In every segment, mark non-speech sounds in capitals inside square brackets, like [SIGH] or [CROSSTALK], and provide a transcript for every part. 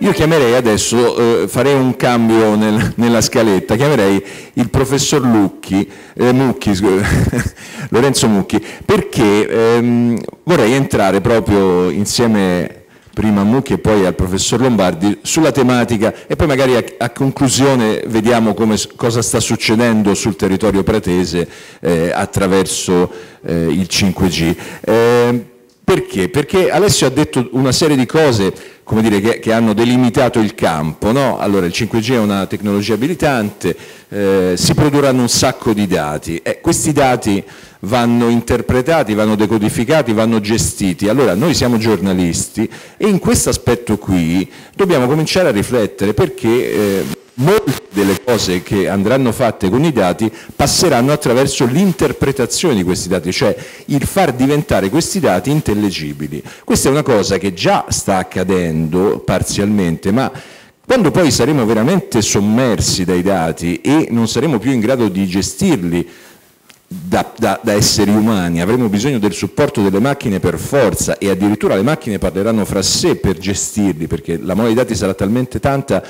Io chiamerei adesso, eh, farei un cambio nel, nella scaletta, chiamerei il professor Lucchi, eh, Mucchi, [LAUGHS] Lorenzo Mucchi, perché ehm, vorrei entrare proprio insieme prima a Mucchi e poi al professor Lombardi sulla tematica e poi magari a, a conclusione vediamo come, cosa sta succedendo sul territorio pratese eh, attraverso eh, il 5G. Eh, perché? Perché Alessio ha detto una serie di cose dire, che, che, hanno delimitato il campo. No? Allora, il 5G è una tecnologia abilitante, eh, si produrranno un sacco di dati. Eh, questi dati vanno interpretati, vanno decodificati, vanno gestiti. Allora noi siamo giornalisti e in questo aspetto qui dobbiamo cominciare a riflettere perché eh, molte delle cose che andranno fatte con i dati passeranno attraverso l'interpretazione di questi dati, cioè il far diventare questi dati intellegibili. Questa è una cosa che già sta accadendo parzialmente, ma quando poi saremo veramente sommersi dai dati e non saremo più in grado di gestirli da, da, da, esseri umani, avremo bisogno del supporto delle macchine per forza e addirittura le macchine parleranno fra sé per gestirli, perché la mole di dati sarà talmente tanta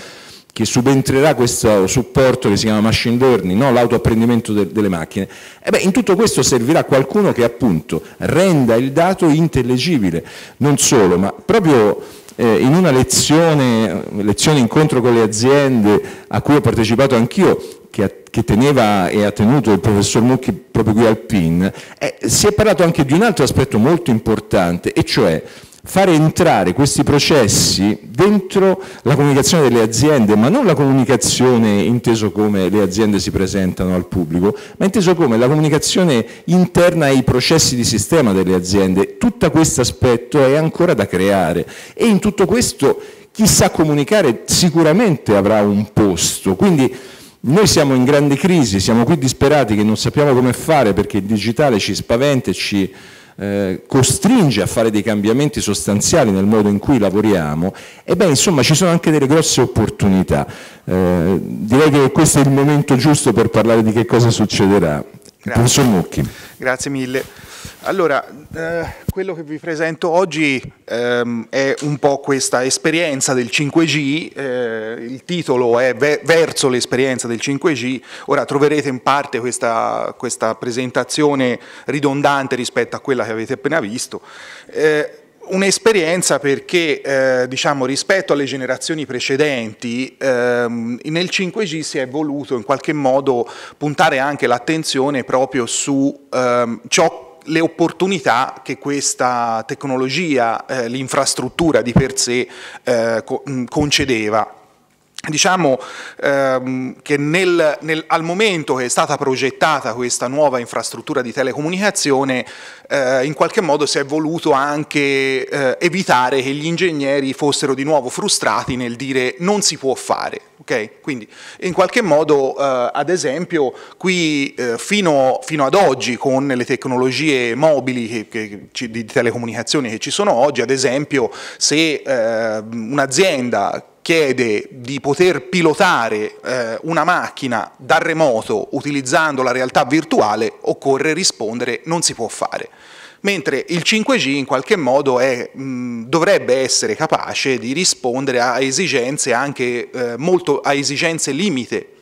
che subentrerà questo supporto che si chiama machine learning, no? l'autoapprendimento de, delle macchine. Beh, in tutto questo servirà qualcuno che appunto renda il dato intellegibile, non solo, ma proprio eh, in una lezione, lezione incontro con le aziende a cui ho partecipato anch'io, che, che, teneva e ha tenuto il professor Mucchi proprio qui al PIN, eh, si è parlato anche di un altro aspetto molto importante, e cioè fare entrare questi processi dentro la comunicazione delle aziende, ma non la comunicazione inteso come le aziende si presentano al pubblico, ma inteso come la comunicazione interna ai processi di sistema delle aziende. Tutto questo aspetto è ancora da creare e in tutto questo chi sa comunicare sicuramente avrà un posto. Quindi, noi siamo in grande crisi, siamo qui disperati che non sappiamo come fare perché il digitale ci spaventa e ci eh, costringe a fare dei cambiamenti sostanziali nel modo in cui lavoriamo, e beh, insomma ci sono anche delle grosse opportunità. Eh, direi che questo è il momento giusto per parlare di che cosa succederà. Grazie. Grazie mille. Allora, eh, quello che vi presento oggi ehm, è un po' questa esperienza del 5G, eh, il titolo è Ve Verso l'esperienza del 5G, ora troverete in parte questa, questa, presentazione ridondante rispetto a quella che avete appena visto. Eh, un'esperienza perché eh, diciamo, rispetto alle generazioni precedenti ehm, nel 5G si è voluto in qualche modo puntare anche l'attenzione proprio su ehm, ciò le opportunità che questa tecnologia, eh, l'infrastruttura di per sé eh, concedeva. Diciamo ehm, che nel, nel, al momento che è stata progettata questa nuova infrastruttura di telecomunicazione, eh, in qualche modo si è voluto anche eh, evitare che gli ingegneri fossero di nuovo frustrati nel dire non si può fare. Okay? Quindi in qualche modo, eh, ad esempio, qui eh, fino, fino, ad oggi con le tecnologie mobili che, che, che, di telecomunicazioni che ci sono oggi, ad esempio se eh, un'azienda chiede di poter pilotare eh, una macchina da remoto utilizzando la realtà virtuale, occorre rispondere non si può fare mentre il 5G in qualche modo è, dovrebbe essere capace di rispondere a esigenze anche eh, molto a esigenze limite.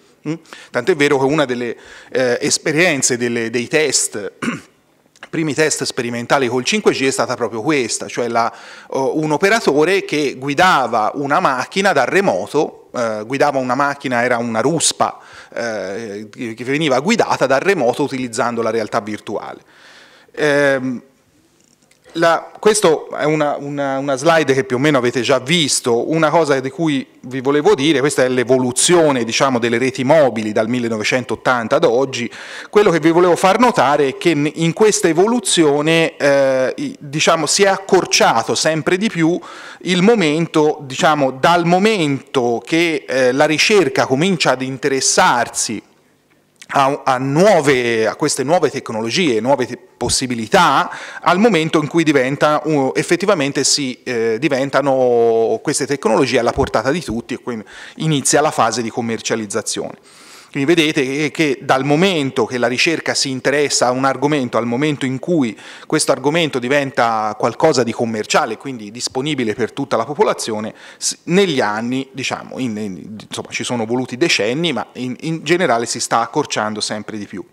Tant'è vero che una delle eh, esperienze dei test [CLEARS THROAT] primi test sperimentali col 5G è stata proprio questa, cioè la, uh, un operatore che guidava una macchina da remoto, uh, guidava una macchina, era una ruspa, uh, che veniva guidata da remoto utilizzando la realtà virtuale. Eh, la, questo è una, una, una, slide che più o meno avete già visto, una cosa di cui vi volevo dire, questa è l'evoluzione diciamo, delle reti mobili dal 1980 ad oggi, quello che vi volevo far notare è che in questa evoluzione eh, diciamo, si è accorciato sempre di più il momento, diciamo, dal momento che eh, la ricerca comincia ad interessarsi a, a, nuove, a, queste nuove tecnologie, nuove te possibilità al momento in cui diventa, uh, effettivamente si eh, diventano queste tecnologie alla portata di tutti e quindi inizia la fase di commercializzazione. Quindi vedete che dal momento che la ricerca si interessa a un argomento, al momento in cui questo argomento diventa qualcosa di commerciale, quindi disponibile per tutta la popolazione, negli anni, diciamo, in, in, insomma, ci sono voluti decenni, ma in, in generale si sta accorciando sempre di più.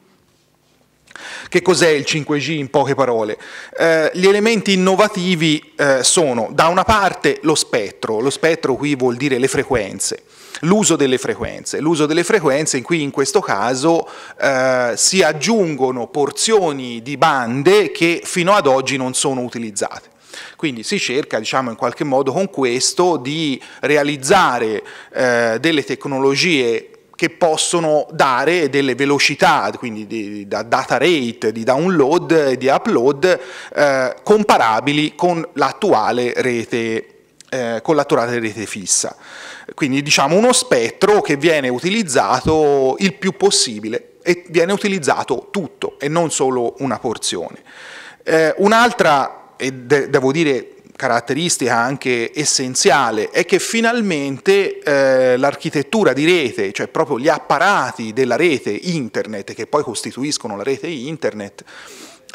Che cos'è il 5G in poche parole? Eh, gli elementi innovativi eh, sono da una parte lo spettro, lo spettro qui vuol dire le frequenze, l'uso delle frequenze, l'uso delle frequenze in cui in questo caso eh, si aggiungono porzioni di bande che fino ad oggi non sono utilizzate. Quindi si cerca, diciamo, in qualche modo con questo di realizzare eh, delle tecnologie che possono dare delle velocità, quindi di, da data rate, di download e di upload, eh, comparabili con l'attuale rete eh, di rete fissa. Quindi diciamo uno spettro che viene utilizzato il più possibile e viene utilizzato tutto e non solo una porzione. Eh, un'altra, e de devo dire caratteristica anche essenziale è che finalmente eh, l'architettura di rete, cioè proprio gli apparati della rete internet che poi costituiscono la rete internet,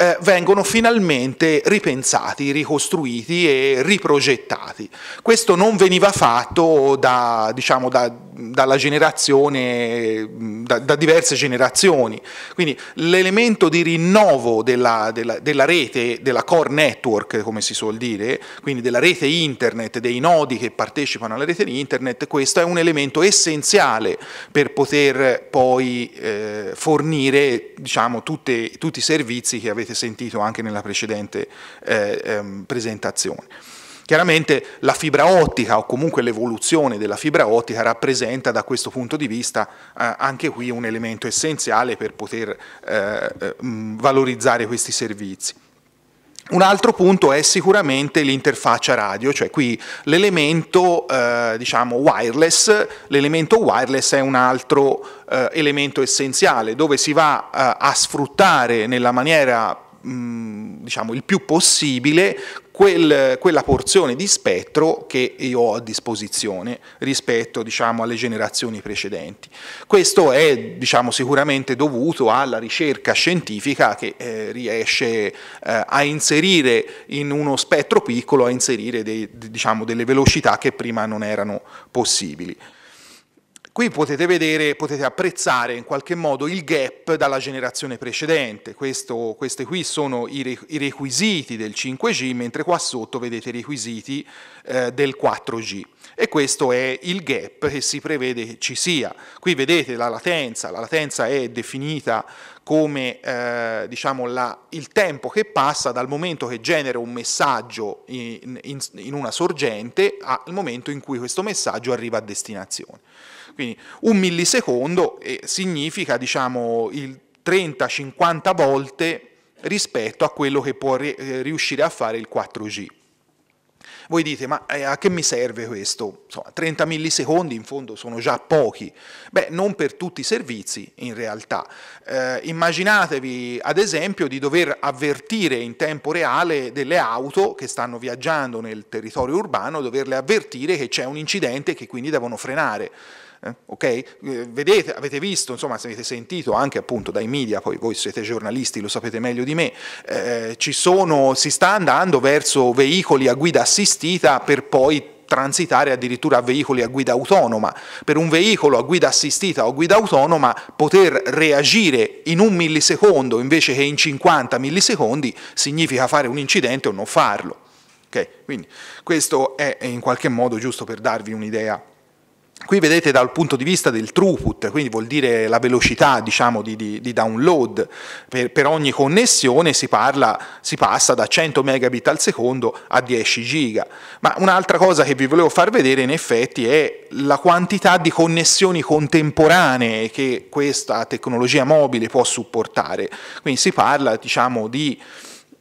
eh, vengono finalmente ripensati, ricostruiti e riprogettati. Questo non veniva fatto da, diciamo, da, dalla generazione, da, da, diverse generazioni. Quindi l'elemento di rinnovo della, della, della, rete, della core network, come si suol dire, quindi della rete internet, dei nodi che partecipano alla rete di internet, questo è un elemento essenziale per poter poi eh, fornire diciamo, tutte, tutti i servizi che avete avete sentito anche nella precedente eh, ehm, presentazione. Chiaramente la fibra ottica o comunque l'evoluzione della fibra ottica rappresenta da questo punto di vista eh, anche qui un elemento essenziale per poter eh, eh valorizzare questi servizi. Un altro punto è sicuramente l'interfaccia radio, cioè qui l'elemento eh, diciamo wireless, l'elemento wireless è un altro eh, elemento essenziale dove si va eh, a sfruttare nella maniera mh, diciamo il più possibile quel, quella porzione di spettro che io ho a disposizione rispetto diciamo, alle generazioni precedenti. Questo è diciamo, sicuramente dovuto alla ricerca scientifica che eh, riesce eh, a inserire in uno spettro piccolo, a inserire dei, diciamo, delle velocità che prima non erano possibili. Qui potete vedere, potete apprezzare in qualche modo il gap dalla generazione precedente. Questo, questi qui sono i, i, requisiti del 5G, mentre qua sotto vedete i requisiti eh, del 4G. E questo è il gap che si prevede che ci sia. Qui vedete la latenza, la latenza è definita come eh, diciamo la, il tempo che passa dal momento che genera un messaggio in, in, in una sorgente al momento in cui questo messaggio arriva a destinazione. Quindi un millisecondo significa diciamo il 30-50 volte rispetto a quello che può eh, riuscire a fare il 4G. Voi dite, ma eh, a che mi serve questo? Insomma, 30 millisecondi in fondo sono già pochi. Beh, non per tutti i servizi in realtà. Eh, immaginatevi ad esempio di dover avvertire in tempo reale delle auto che stanno viaggiando nel territorio urbano, doverle avvertire che c'è un incidente e che quindi devono frenare eh, okay? Eh, vedete, avete visto, insomma, se avete sentito anche appunto dai media, poi voi siete giornalisti, lo sapete meglio di me, eh, sono, si sta andando verso veicoli a guida assistita per poi transitare addirittura a veicoli a guida autonoma. Per un veicolo a guida assistita o a guida autonoma poter reagire in un millisecondo invece che in 50 millisecondi significa fare un incidente o non farlo. Okay? Quindi questo è in qualche modo giusto per darvi un'idea Qui vedete dal punto di vista del throughput, quindi vuol dire la velocità diciamo, di, di, di, download per, per ogni connessione, si, parla, si, passa da 100 megabit al secondo a 10 giga. Ma un'altra cosa che vi volevo far vedere in effetti è la quantità di connessioni contemporanee che questa tecnologia mobile può supportare. Quindi si parla diciamo, di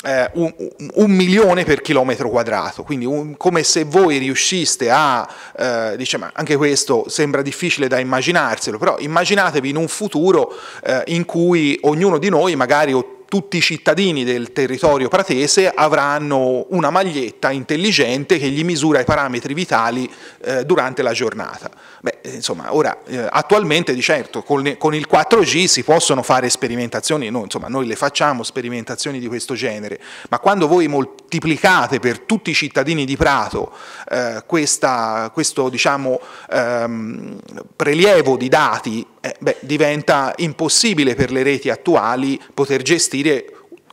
eh, un, un, milione per chilometro quadrato, quindi un, come se voi riusciste a, eh, diciamo, anche questo sembra difficile da immaginarselo, però immaginatevi in un futuro eh, in cui ognuno di noi magari tutti i cittadini del territorio pratese avranno una maglietta intelligente che gli misura i parametri vitali eh, durante la giornata. Beh, eh, insomma, ora, eh, attualmente di certo con, con, il 4G si possono fare sperimentazioni, no, insomma, noi le facciamo sperimentazioni di questo genere, ma quando voi moltiplicate per tutti i cittadini di Prato eh, questa, questo diciamo, ehm, prelievo di dati, eh, beh, diventa impossibile per le reti attuali poter gestire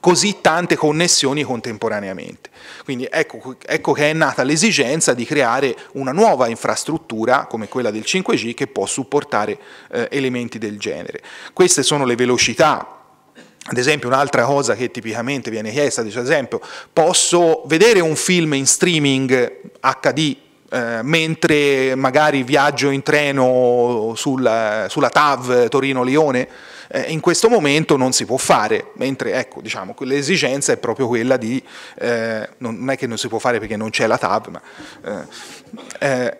così tante connessioni contemporaneamente. Quindi ecco, ecco, che è nata l'esigenza di creare una nuova infrastruttura come quella del 5G che può supportare eh, elementi del genere. Queste sono le velocità ad esempio un'altra cosa che tipicamente viene chiesta, dice ad esempio, posso vedere un film in streaming HD eh, mentre magari viaggio in treno sul, sulla TAV Torino-Lione, eh, in questo momento non si può fare, mentre ecco, diciamo, l'esigenza è proprio quella di, eh, non, è che non si può fare perché non c'è la TAV, ma... Eh, eh,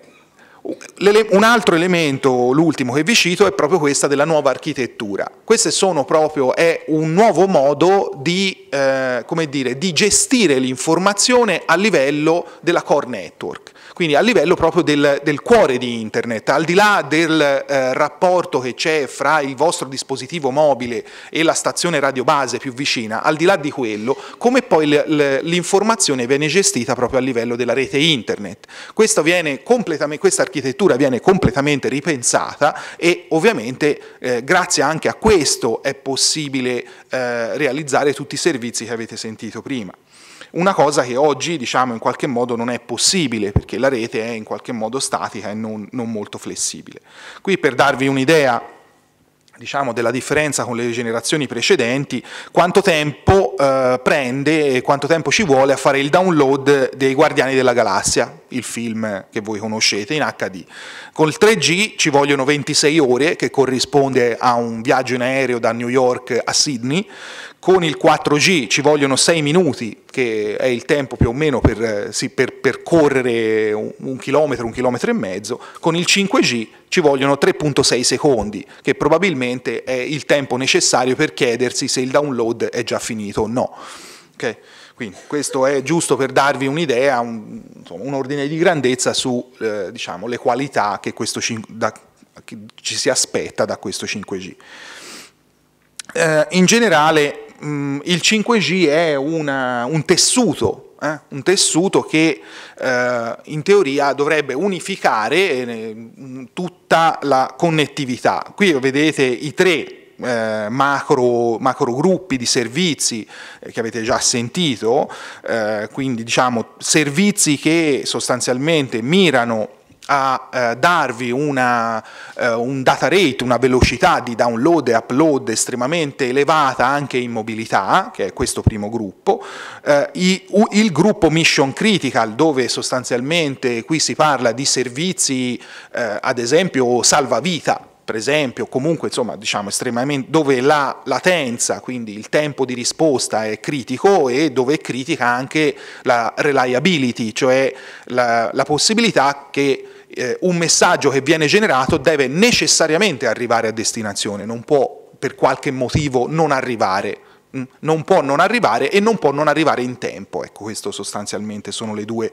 un altro elemento, l'ultimo che vi cito, è proprio questa della nuova architettura. Queste Questo è un nuovo modo di, dire, di gestire l'informazione a livello della core network quindi a livello proprio del, del cuore di Internet, al di là del eh, rapporto che c'è fra il vostro dispositivo mobile e la stazione radio base più vicina, al di là di quello, come poi l'informazione viene gestita proprio a livello della rete Internet. Questa, questa architettura viene completamente ripensata e ovviamente eh, grazie anche a questo è possibile eh, realizzare tutti i servizi che avete sentito prima una cosa che oggi diciamo in qualche modo non è possibile perché la rete è in qualche modo statica e non, non molto flessibile. Qui per darvi un'idea diciamo, della differenza con le generazioni precedenti, quanto tempo eh, prende e quanto tempo ci vuole a fare il download dei Guardiani della Galassia, il film che voi conoscete in HD. Col 3G ci vogliono 26 ore, che corrisponde a un viaggio in aereo da New York a Sydney, con il 4G ci vogliono 6 minuti, che è il tempo più o meno per, eh, sì, per, per correre un, un, chilometro, un chilometro e mezzo, con il 5G ci vogliono 3.6 secondi, che probabilmente è il tempo necessario per chiedersi se il download è già finito o no. Okay? Quindi questo è giusto per darvi un'idea, un, un, ordine di grandezza sulle eh, diciamo, qualità che, questo, da, che, ci si aspetta da questo 5G. Eh, in generale mh, mm, il 5G è una, un tessuto eh? un tessuto che eh, in teoria dovrebbe unificare eh, mm, tutta la connettività. Qui vedete i tre eh, macro, macro, gruppi di servizi eh, che avete già sentito, eh, quindi diciamo servizi che sostanzialmente mirano a eh, darvi una, eh, un data rate, una velocità di download e upload estremamente elevata anche in mobilità, che è questo primo gruppo, eh, i, u, il gruppo Mission Critical dove sostanzialmente qui si parla di servizi eh, ad esempio salvavita, per esempio, comunque insomma diciamo estremamente dove la latenza, quindi il tempo di risposta è critico e dove è critica anche la reliability, cioè la, la possibilità che eh, un messaggio che viene generato deve necessariamente arrivare a destinazione, non può per qualche motivo non arrivare mm, non può non arrivare e non può non arrivare in tempo. Ecco, questo sostanzialmente sono le due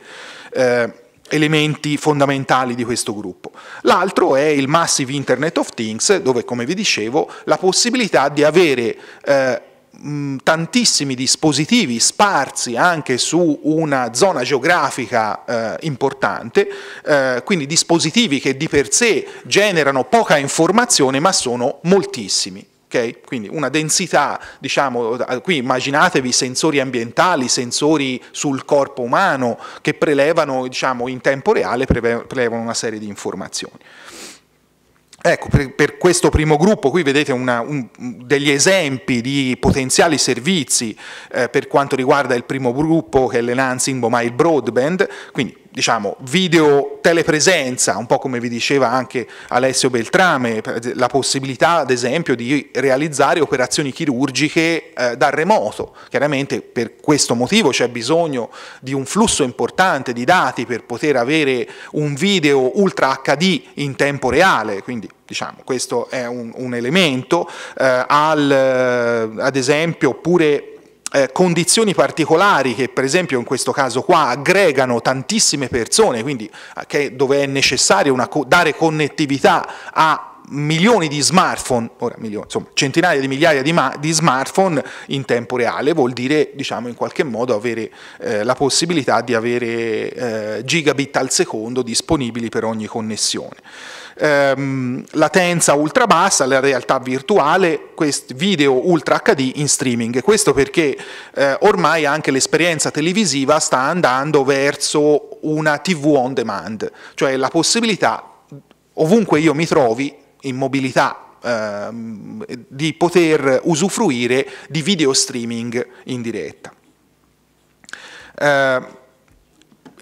eh, elementi fondamentali di questo gruppo. L'altro è il Massive Internet of Things, dove, come vi dicevo, la possibilità di avere eh, mh, mm, tantissimi dispositivi sparsi anche su una zona geografica eh, importante, eh, quindi dispositivi che di per sé generano poca informazione ma sono moltissimi. Okay? Quindi una densità, diciamo, eh, qui immaginatevi sensori ambientali, sensori sul corpo umano che prelevano, diciamo, in tempo reale, prelevano una serie di informazioni. Ecco, per, per, questo primo gruppo qui vedete una, un, degli esempi di potenziali servizi eh, per quanto riguarda il primo gruppo che è l'enhancing mobile broadband, quindi diciamo, video telepresenza, un po' come vi diceva anche Alessio Beltrame, la possibilità ad esempio di realizzare operazioni chirurgiche eh, da remoto. Chiaramente per questo motivo c'è bisogno di un flusso importante di dati per poter avere un video ultra HD in tempo reale, quindi diciamo questo è un, un elemento. Eh, al, eh, ad esempio oppure eh, condizioni particolari che per esempio in questo caso qua aggregano tantissime persone, quindi eh, che, dove è necessario una, dare connettività a milioni di smartphone, ora milioni, insomma centinaia di migliaia di, di, smartphone in tempo reale, vuol dire diciamo in qualche modo avere eh, la possibilità di avere eh, gigabit al secondo disponibili per ogni connessione ehm, latenza ultra bassa, la realtà virtuale, video ultra HD in streaming. Questo perché eh, ormai anche l'esperienza televisiva sta andando verso una TV on demand, cioè la possibilità, ovunque io mi trovi, in mobilità ehm, di poter usufruire di video streaming in diretta. Eh,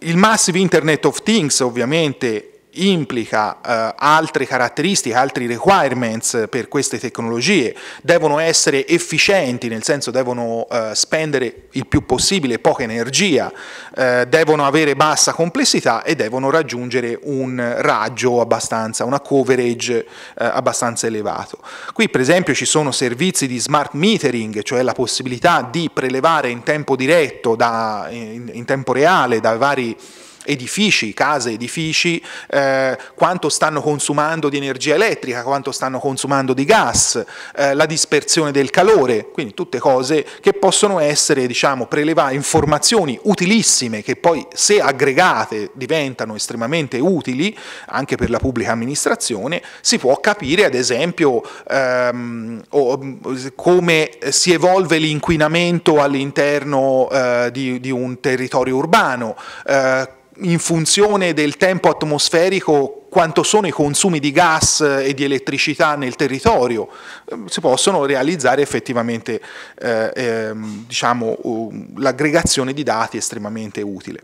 il Massive Internet of Things ovviamente implica eh, altre caratteristiche, altri requirements per queste tecnologie, devono essere efficienti, nel senso devono eh, spendere il più possibile poca energia, eh, devono avere bassa complessità e devono raggiungere un raggio abbastanza, una coverage eh, abbastanza elevato. Qui per esempio ci sono servizi di smart metering, cioè la possibilità di prelevare in tempo diretto, da, in, in tempo reale, da vari edifici, case, edifici, eh, quanto stanno consumando di energia elettrica, quanto stanno consumando di gas, eh, la dispersione del calore, quindi tutte cose che possono essere diciamo, prelevate, informazioni utilissime che poi se aggregate diventano estremamente utili anche per la pubblica amministrazione, si può capire ad esempio ehm, come si evolve l'inquinamento all'interno eh, di, di, un territorio urbano, eh, in funzione del tempo atmosferico quanto sono i consumi di gas e di elettricità nel territorio, ehm, si possono realizzare effettivamente eh, ehm, diciamo, l'aggregazione di dati estremamente utile.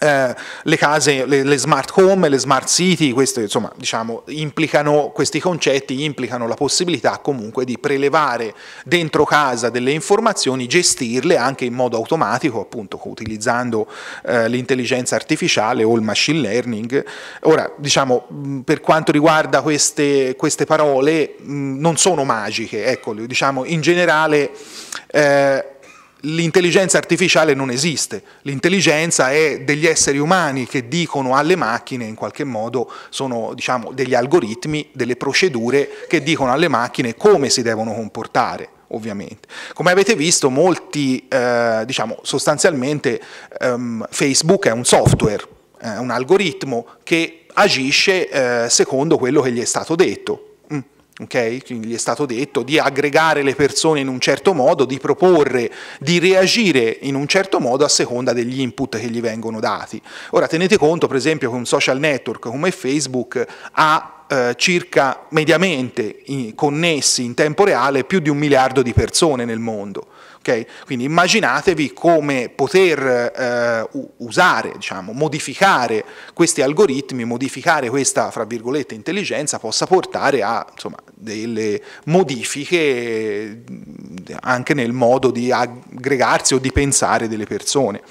Eh, le case, le, le, smart home, le smart city, queste insomma, diciamo, implicano, questi concetti implicano la possibilità comunque di prelevare dentro casa delle informazioni, gestirle anche in modo automatico, appunto utilizzando eh, l'intelligenza artificiale o il machine learning. Ora, diciamo, per quanto riguarda queste, queste parole, mh, non sono magiche, ecco, diciamo, in generale... Eh, l'intelligenza artificiale non esiste, l'intelligenza è degli esseri umani che dicono alle macchine, in qualche modo sono diciamo, degli algoritmi, delle procedure che dicono alle macchine come si devono comportare ovviamente. Come avete visto, molti, eh, diciamo, sostanzialmente ehm, Facebook è un software, è un algoritmo che agisce eh, secondo quello che gli è stato detto, Okay? Quindi gli è stato detto di aggregare le persone in un certo modo, di proporre, di reagire in un certo modo a seconda degli input che gli vengono dati. Ora tenete conto per esempio che un social network come Facebook ha eh, circa mediamente in, connessi in tempo reale più di un miliardo di persone nel mondo. Okay? Quindi immaginatevi come poter eh, usare, diciamo, modificare questi algoritmi, modificare questa, fra virgolette, intelligenza possa portare a insomma, delle modifiche anche nel modo di aggregarsi o di pensare delle persone.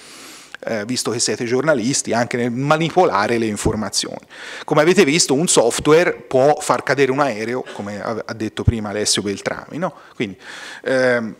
Eh, visto che siete giornalisti, anche nel manipolare le informazioni. Come avete visto, un software può far cadere un aereo, come ha detto prima Alessio Beltrami. No? Quindi, ehm,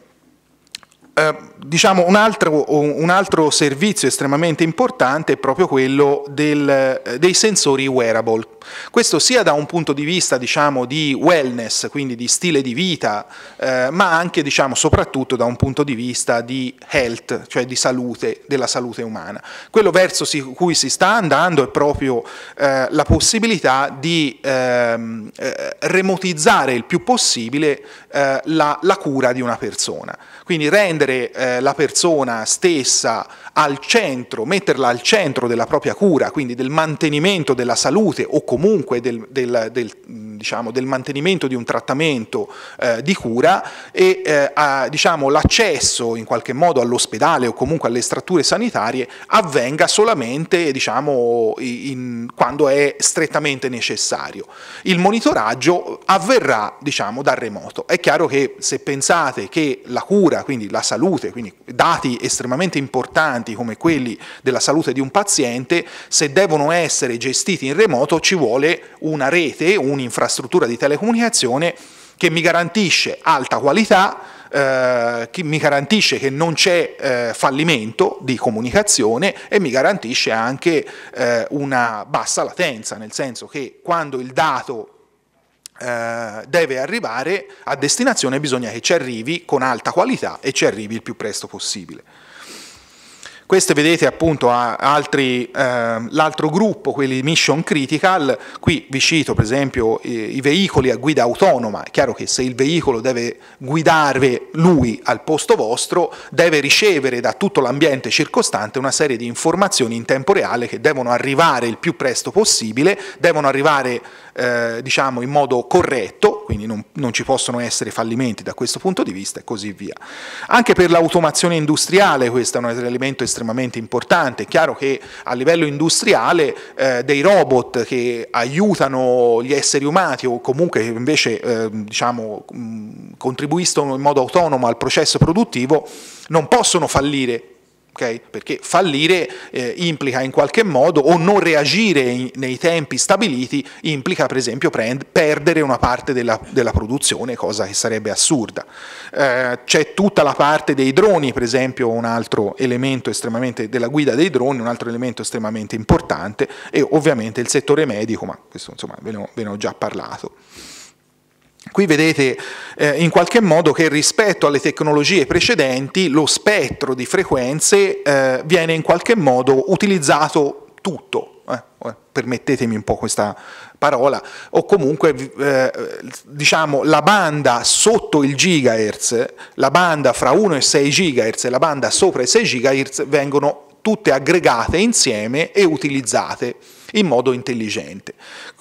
eh, diciamo un altro, un altro, servizio estremamente importante è proprio quello del, eh, dei sensori wearable. Questo sia da un punto di vista diciamo, di wellness, quindi di stile di vita, eh, ma anche diciamo, soprattutto da un punto di vista di health, cioè di salute, della salute umana. Quello verso cui si sta andando è proprio eh, la possibilità di ehm, eh, remotizzare il più possibile la, la cura di una persona. Quindi rendere eh, la persona stessa al centro, metterla al centro della propria cura, quindi del mantenimento della salute o comunque del, del, del diciamo, del mantenimento di un trattamento eh, di cura e eh, a, diciamo, l'accesso in qualche modo all'ospedale o comunque alle strutture sanitarie avvenga solamente diciamo, in, quando è strettamente necessario. Il monitoraggio avverrà diciamo, da remoto. È chiaro che se pensate che la cura, quindi la salute, quindi dati estremamente importanti come quelli della salute di un paziente, se devono essere gestiti in remoto ci vuole una rete, un'infrastruttura, struttura di telecomunicazione che mi garantisce alta qualità, eh, che mi garantisce che non c'è eh, fallimento di comunicazione e mi garantisce anche eh, una bassa latenza, nel senso che quando il dato eh, deve arrivare a destinazione bisogna che ci arrivi con alta qualità e ci arrivi il più presto possibile. Questo vedete appunto altri, eh, l'altro gruppo, quelli Mission Critical, qui vi cito per esempio i, i veicoli a guida autonoma, è chiaro che se il veicolo deve guidarvi lui al posto vostro, deve ricevere da tutto l'ambiente circostante una serie di informazioni in tempo reale che devono arrivare il più presto possibile, devono arrivare eh, diciamo in modo corretto, quindi non, non, ci possono essere fallimenti da questo punto di vista e così via. Anche per l'automazione industriale questo è un elemento estremamente importante, è chiaro che a livello industriale eh, dei robot che aiutano gli esseri umani o comunque invece eh, diciamo, contribuiscono in modo autonomo al processo produttivo non possono fallire Okay? Perché fallire eh, implica in qualche modo o non reagire in, nei tempi stabiliti implica per esempio prend, perdere una parte della, della, produzione, cosa che sarebbe assurda. Eh, c'è tutta la parte dei droni, per esempio, un altro elemento estremamente della guida dei droni, un altro elemento estremamente importante e ovviamente il settore medico, ma questo insomma ve ne ho, ve ne ho già parlato. Qui vedete eh, in qualche modo che rispetto alle tecnologie precedenti lo spettro di frequenze eh, viene in qualche modo utilizzato tutto, eh, permettetemi un po' questa parola, o comunque eh, diciamo la banda sotto il gigahertz, la banda fra 1 e 6 gigahertz e la banda sopra i 6 gigahertz vengono tutte aggregate insieme e utilizzate in modo intelligente.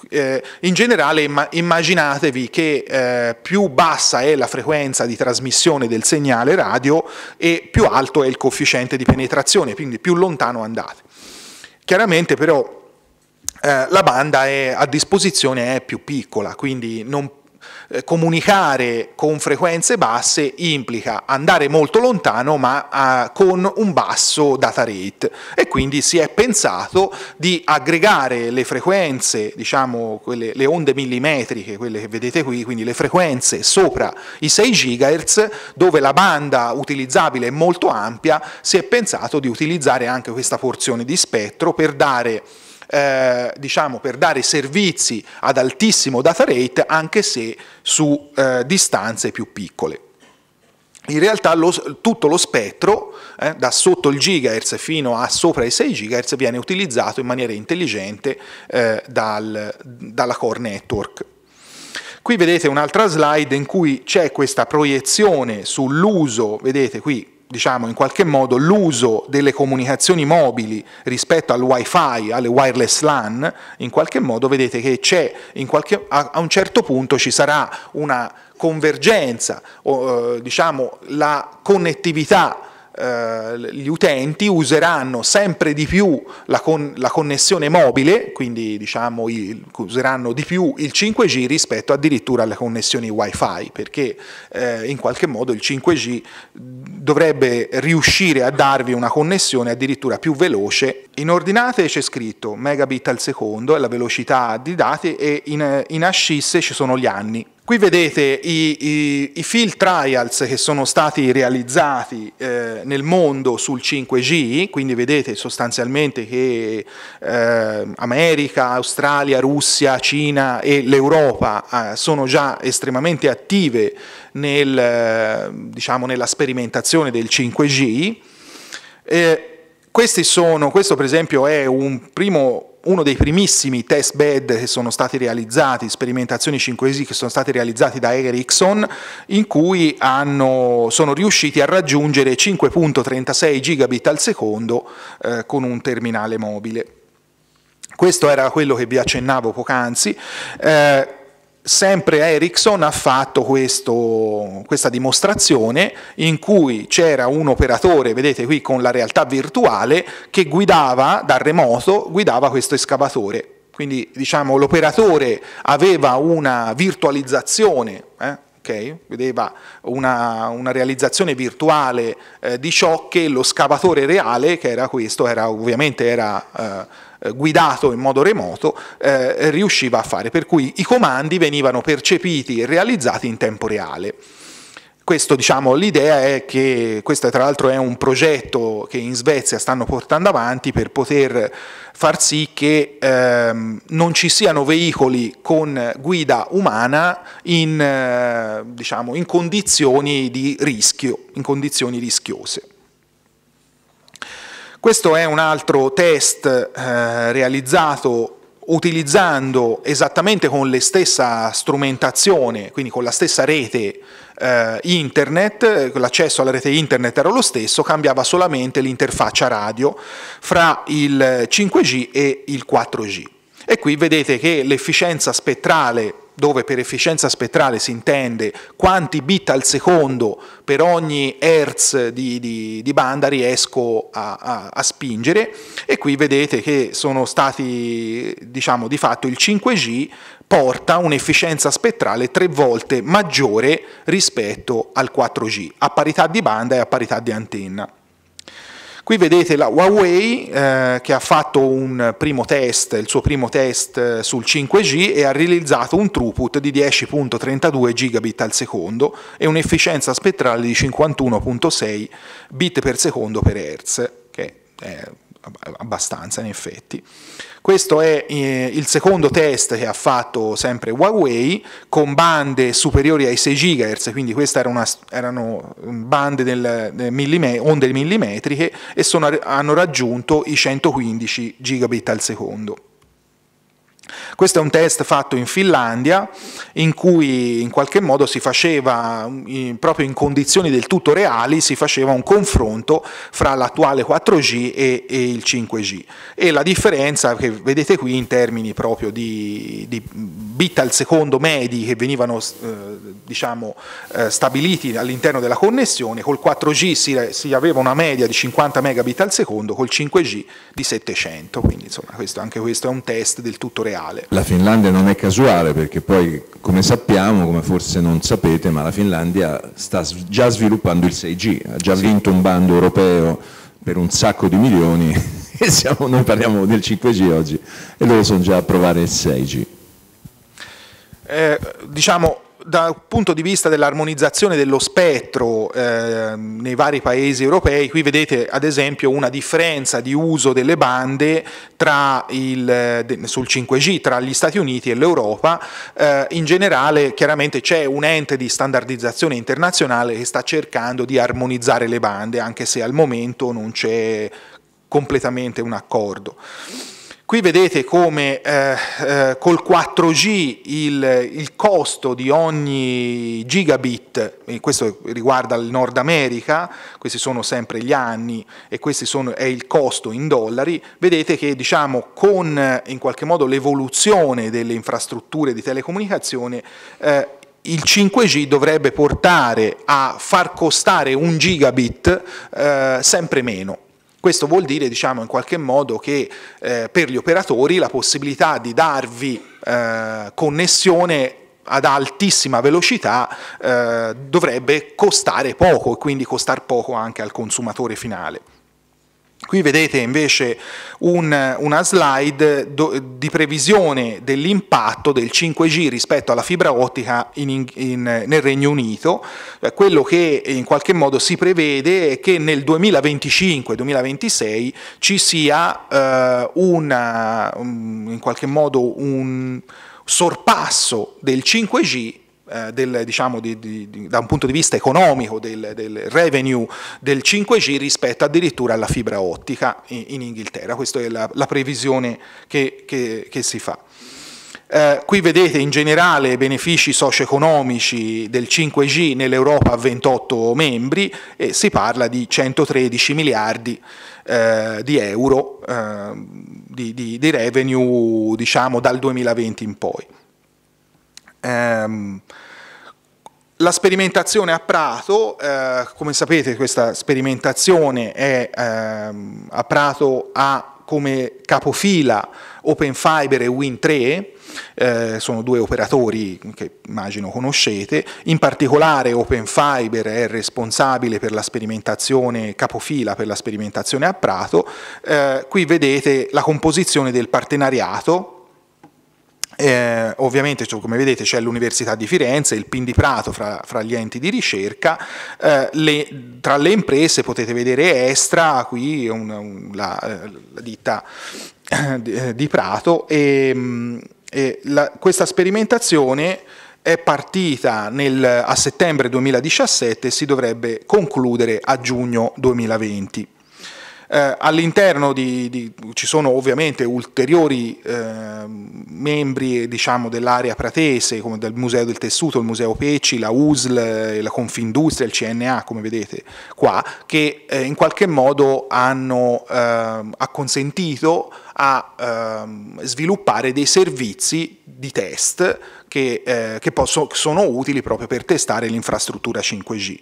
Eh, in generale immaginatevi che eh, più bassa è la frequenza di trasmissione del segnale radio e più alto è il coefficiente di penetrazione, quindi più lontano andate. Chiaramente però eh, la banda è, a disposizione è più piccola, quindi non eh, comunicare con frequenze basse implica andare molto lontano ma eh, con un basso data rate e quindi si è pensato di aggregare le frequenze, diciamo quelle, le onde millimetriche, quelle che vedete qui, quindi le frequenze sopra i 6 GHz dove la banda utilizzabile è molto ampia, si è pensato di utilizzare anche questa porzione di spettro per dare eh, diciamo, per dare servizi ad altissimo data rate anche se su eh, distanze più piccole. In realtà lo, tutto lo spettro, eh, da sotto il gigahertz fino a sopra i 6 gigahertz, viene utilizzato in maniera intelligente eh, dal, dalla core network. Qui vedete un'altra slide in cui c'è questa proiezione sull'uso, vedete qui diciamo in qualche modo l'uso delle comunicazioni mobili rispetto al wifi, alle wireless LAN, in qualche modo vedete che c'è, a un certo punto ci sarà una convergenza, o, eh, diciamo la connettività eh, gli utenti useranno sempre di più la, con, la connessione mobile, quindi diciamo il, useranno di più il 5G rispetto addirittura alle connessioni wifi, perché eh, in qualche modo il 5G dovrebbe riuscire a darvi una connessione addirittura più veloce. In ordinate c'è scritto megabit al secondo, è la velocità di dati, e in, in ascisse ci sono gli anni. Qui vedete i, i, i, field trials che sono stati realizzati eh, nel mondo sul 5G, quindi vedete sostanzialmente che eh, America, Australia, Russia, Cina e l'Europa eh, sono già estremamente attive nel, eh, diciamo, nella sperimentazione del 5G. Eh, questi Sono, questo per esempio è un primo uno dei primissimi test bed che sono stati realizzati, sperimentazioni 5S che sono stati realizzati da Ericsson, in cui hanno, sono riusciti a raggiungere 5.36 gigabit al secondo eh, con un terminale mobile. Questo era quello che vi accennavo poc'anzi. Eh, sempre Ericsson ha fatto questo, questa dimostrazione in cui c'era un operatore, vedete qui con la realtà virtuale, che guidava dal remoto, guidava questo escavatore. Quindi diciamo, l'operatore aveva una virtualizzazione, eh, okay? vedeva una, una, realizzazione virtuale eh, di ciò che lo scavatore reale, che era questo, era, ovviamente era... Eh, eh, guidato in modo remoto eh, riusciva a fare, per cui i comandi venivano percepiti e realizzati in tempo reale. Questo, diciamo, l'idea è che questo tra l'altro è un progetto che in Svezia stanno portando avanti per poter far sì che ehm, non ci siano veicoli con guida umana in, eh, diciamo, in condizioni di rischio, in condizioni rischiose. Questo è un altro test eh, realizzato utilizzando esattamente con la stessa strumentazione, quindi con la stessa rete eh, internet, l'accesso alla rete internet era lo stesso, cambiava solamente l'interfaccia radio fra il 5G e il 4G. E qui vedete che l'efficienza spettrale dove per efficienza spettrale si intende quanti bit al secondo per ogni hertz di, di, di banda riesco a, a, a, spingere e qui vedete che sono stati diciamo di fatto il 5G porta un'efficienza spettrale tre volte maggiore rispetto al 4G a parità di banda e a parità di antenna. Qui vedete la Huawei eh, che ha fatto un primo test, il suo primo test eh, sul 5G e ha realizzato un throughput di 10.32 gigabit al secondo e un'efficienza spettrale di 51.6 bit per secondo per Hertz, che è eh, abbastanza in effetti. Questo è eh, il secondo test che ha fatto sempre Huawei con bande superiori ai 6 GHz, quindi queste era una, erano bande del, del millime, onde millimetriche e sono, hanno raggiunto i 115 gigabit al secondo. Questo è un test fatto in Finlandia in cui in qualche modo si faceva, proprio in condizioni del tutto reali, si faceva un confronto fra l'attuale 4G e, e il 5G. E la differenza che vedete qui in termini proprio di, di bit al secondo medi che venivano eh, diciamo, eh, stabiliti all'interno della connessione, col 4G si, si aveva una media di 50 megabit al secondo, col 5G di 700, quindi insomma questo, anche questo è un test del tutto reale. La Finlandia non è casuale perché poi, come sappiamo, come forse non sapete, ma la Finlandia sta già sviluppando il 6G, ha già sì. vinto un bando europeo per un sacco di milioni [LAUGHS] e siamo, noi parliamo del 5G oggi e loro sono già a provare il 6G. Eh, diciamo dal punto di vista dell'armonizzazione dello spettro eh, nei vari paesi europei, qui vedete ad esempio una differenza di uso delle bande il, sul 5G tra gli Stati Uniti e l'Europa. Eh, in generale chiaramente c'è un ente di standardizzazione internazionale che sta cercando di armonizzare le bande, anche se al momento non c'è completamente un accordo. Qui vedete come eh, eh, col 4G il, il, costo di ogni gigabit, e questo riguarda il Nord America, questi sono sempre gli anni e questo è il costo in dollari, vedete che diciamo, con eh, in qualche modo l'evoluzione delle infrastrutture di telecomunicazione eh, il 5G dovrebbe portare a far costare un gigabit eh, sempre meno. Questo vuol dire diciamo, in qualche modo che eh, per gli operatori la possibilità di darvi eh, connessione ad altissima velocità eh, dovrebbe costare poco e quindi costare poco anche al consumatore finale. Qui vedete invece un, una slide do, di previsione dell'impatto del 5G rispetto alla fibra ottica in, in, nel Regno Unito. Eh, quello che in qualche modo si prevede è che nel 2025-2026 ci sia eh, una, um, in qualche modo un sorpasso del 5G eh, del, diciamo, di, di, da un punto di vista economico del, del, revenue del 5G rispetto addirittura alla fibra ottica in, in Inghilterra. Questa è la, la previsione che, che, che si fa. Eh, qui vedete in generale i benefici socio-economici del 5G nell'Europa a 28 membri e si parla di 113 miliardi eh, di euro eh, di, di, di revenue diciamo, dal 2020 in poi. Ehm, la sperimentazione a Prato, eh, come sapete questa sperimentazione è, ehm, a Prato ha come capofila Open Fiber e Win3, eh, sono due operatori che immagino conoscete, in particolare Open Fiber è responsabile per la sperimentazione, capofila per la sperimentazione a Prato, eh, qui vedete la composizione del partenariato eh, ovviamente, come vedete, c'è l'Università di Firenze, il PIN di Prato fra, fra gli enti di ricerca. Eh, le, tra le imprese potete vedere Estra, qui un, un, la, eh, la, ditta eh, eh, di Prato. Mm, e, la, questa sperimentazione è partita nel, a settembre 2017 e si dovrebbe concludere a giugno 2020. Eh, all'interno di, di, ci sono ovviamente ulteriori eh, membri diciamo, dell'area pratese, come del Museo del Tessuto, il Museo Pecci, la USL, eh, la Confindustria, il CNA, come vedete qua, che eh, in qualche modo hanno eh, acconsentito a ehm, sviluppare dei servizi di test che, eh, che, posso, che sono utili proprio per testare l'infrastruttura 5G.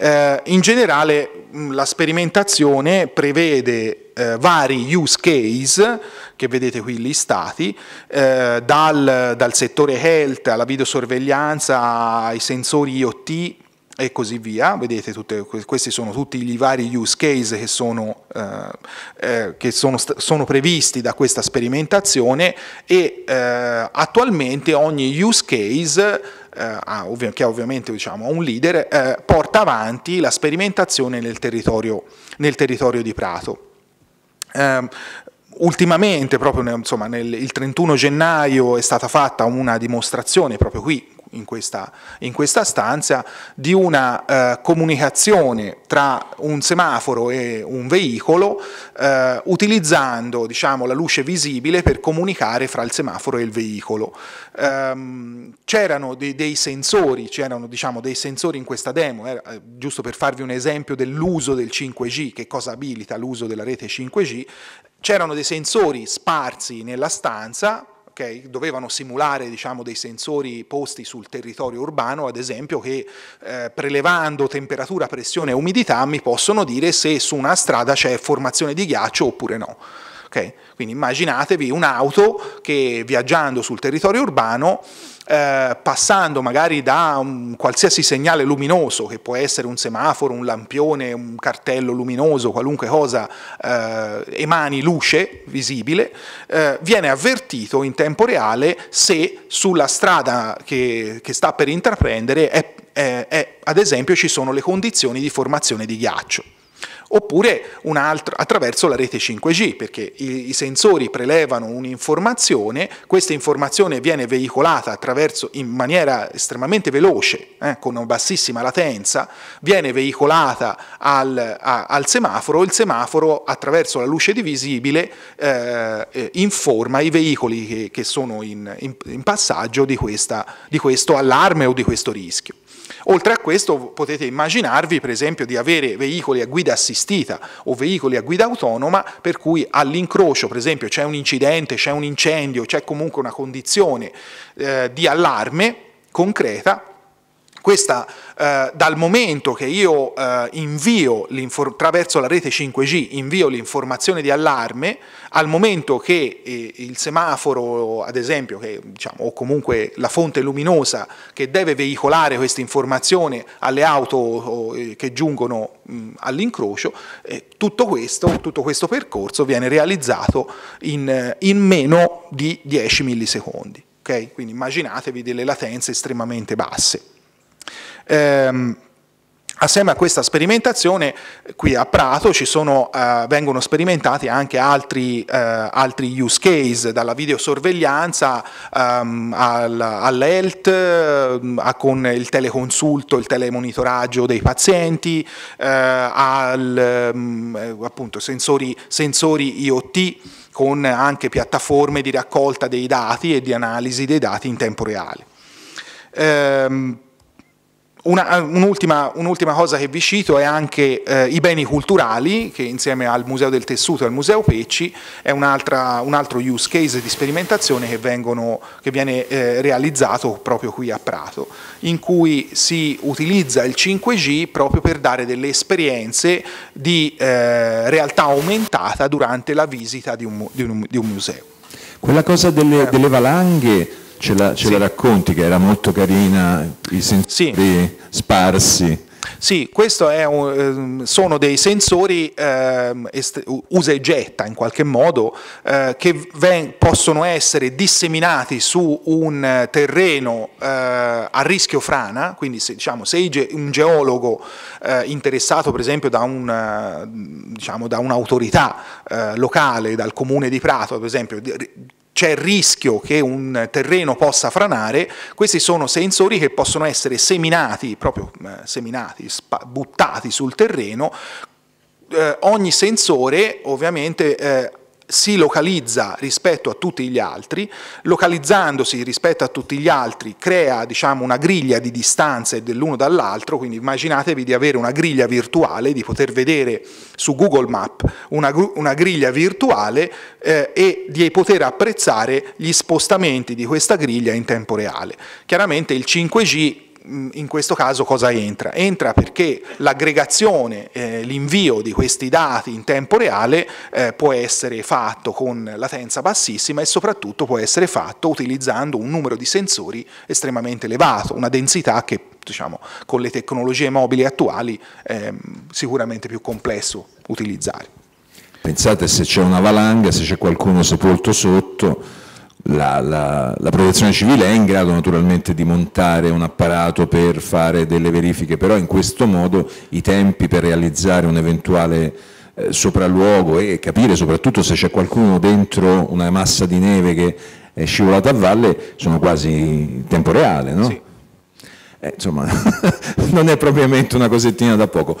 Eh, in generale mm, la sperimentazione prevede eh, vari use case che vedete qui listati, eh, dal, dal, settore health alla videosorveglianza ai sensori IoT e così via, vedete tutte, questi sono tutti i vari use case che, sono, eh, eh, che sono, sono, previsti da questa sperimentazione e eh, attualmente ogni use case eh, ah, che ovviamente diciamo, ha un leader, eh, porta avanti la sperimentazione nel territorio, nel territorio di Prato. Eh, ultimamente, proprio insomma, nel, il 31 gennaio, è stata fatta una dimostrazione proprio qui in questa, in questa stanza di una eh, comunicazione tra un semaforo e un veicolo eh, utilizzando diciamo, la luce visibile per comunicare fra il semaforo e il veicolo. Ehm, c'erano dei, dei, sensori, c'erano diciamo, dei sensori in questa demo, eh, eh giusto per farvi un esempio dell'uso del 5G, che cosa abilita l'uso della rete 5G, c'erano dei sensori sparsi nella stanza okay? dovevano simulare diciamo, dei sensori posti sul territorio urbano, ad esempio, che eh, prelevando temperatura, pressione e umidità mi possono dire se su una strada c'è formazione di ghiaccio oppure no. Okay? Quindi immaginatevi un'auto che viaggiando sul territorio urbano, eh, passando magari da un qualsiasi segnale luminoso, che può essere un semaforo, un lampione, un cartello luminoso, qualunque cosa eh, emani luce visibile, eh, viene avvertito in tempo reale se sulla strada che, che sta per intraprendere è, è, è, ad esempio ci sono le condizioni di formazione di ghiaccio oppure altro, attraverso la rete 5G, perché i, i sensori prelevano un'informazione, questa informazione viene veicolata in maniera estremamente veloce, eh, con una bassissima latenza, viene veicolata al, a, al, semaforo, il semaforo attraverso la luce divisibile eh, eh informa i veicoli che, che sono in, in, in passaggio di, questa, di questo allarme o di questo rischio. Oltre a questo potete immaginarvi per esempio di avere veicoli a guida assistita o veicoli a guida autonoma per cui all'incrocio per esempio c'è un incidente, c'è un incendio, c'è comunque una condizione eh, di allarme concreta questa, eh, dal momento che io eh, invio attraverso la rete 5G invio l'informazione di allarme, al momento che eh, il semaforo, ad esempio, che, diciamo, o comunque la fonte luminosa che deve veicolare questa informazione alle auto o, eh, che giungono all'incrocio, eh, tutto, tutto, questo, percorso viene realizzato in, eh, in meno di 10 millisecondi. Okay? Quindi immaginatevi delle latenze estremamente basse. Ehm, Assieme a questa sperimentazione qui a Prato sono, eh, vengono sperimentati anche altri, eh, altri, use case, dalla videosorveglianza ehm, al, all'ELT, eh, con il teleconsulto, il telemonitoraggio dei pazienti, eh, al, ehm, eh, appunto, sensori, sensori IoT con anche piattaforme di raccolta dei dati e di analisi dei dati in tempo reale. Ehm, eh, un'ultima, un cosa che vi cito è anche eh, i beni culturali, che insieme al Museo del Tessuto e al Museo Pecci è un, un altro use case di sperimentazione che, vengono, che viene eh, realizzato proprio qui a Prato, in cui si utilizza il 5G proprio per dare delle esperienze di eh, realtà aumentata durante la visita di un, di un, di un museo. Quella cosa delle, eh. delle valanghe ce la, ce sì. la racconti che era molto carina, i sensori sì. sparsi. Sì, un, ehm, sono dei sensori eh, usa e getta in qualche modo eh, che ven, possono essere disseminati su un terreno eh, a rischio frana, quindi se, diciamo, se ge un geologo eh, interessato per esempio da, diciamo, un'autorità diciamo, eh, un locale, dal comune di Prato per esempio, c'è il rischio che un terreno possa franare, questi sono sensori che possono essere seminati, proprio eh, seminati, buttati sul terreno, eh, ogni sensore ovviamente eh, si localizza rispetto a tutti gli altri, localizzandosi rispetto a tutti gli altri crea diciamo, una griglia di distanze dell'uno dall'altro, quindi immaginatevi di avere una griglia virtuale, di poter vedere su Google Map una, una griglia virtuale eh, e di poter apprezzare gli spostamenti di questa griglia in tempo reale. Chiaramente il 5G Mm, in questo caso cosa entra? Entra perché l'aggregazione, eh, l'invio di questi dati in tempo reale eh, può essere fatto con latenza bassissima e soprattutto può essere fatto utilizzando un numero di sensori estremamente elevato, una densità che diciamo, con le tecnologie mobili attuali ehm, è sicuramente più complesso utilizzare. Pensate se c'è una valanga, se c'è qualcuno sepolto sotto, la, la, la, protezione civile è in grado naturalmente di montare un apparato per fare delle verifiche, però in questo modo i tempi per realizzare un eventuale eh, sopralluogo e capire soprattutto se c'è qualcuno dentro una massa di neve che è scivolata a valle sono quasi in tempo reale, no? Sì. Eh, insomma, [LAUGHS] non è propriamente una cosettina da poco.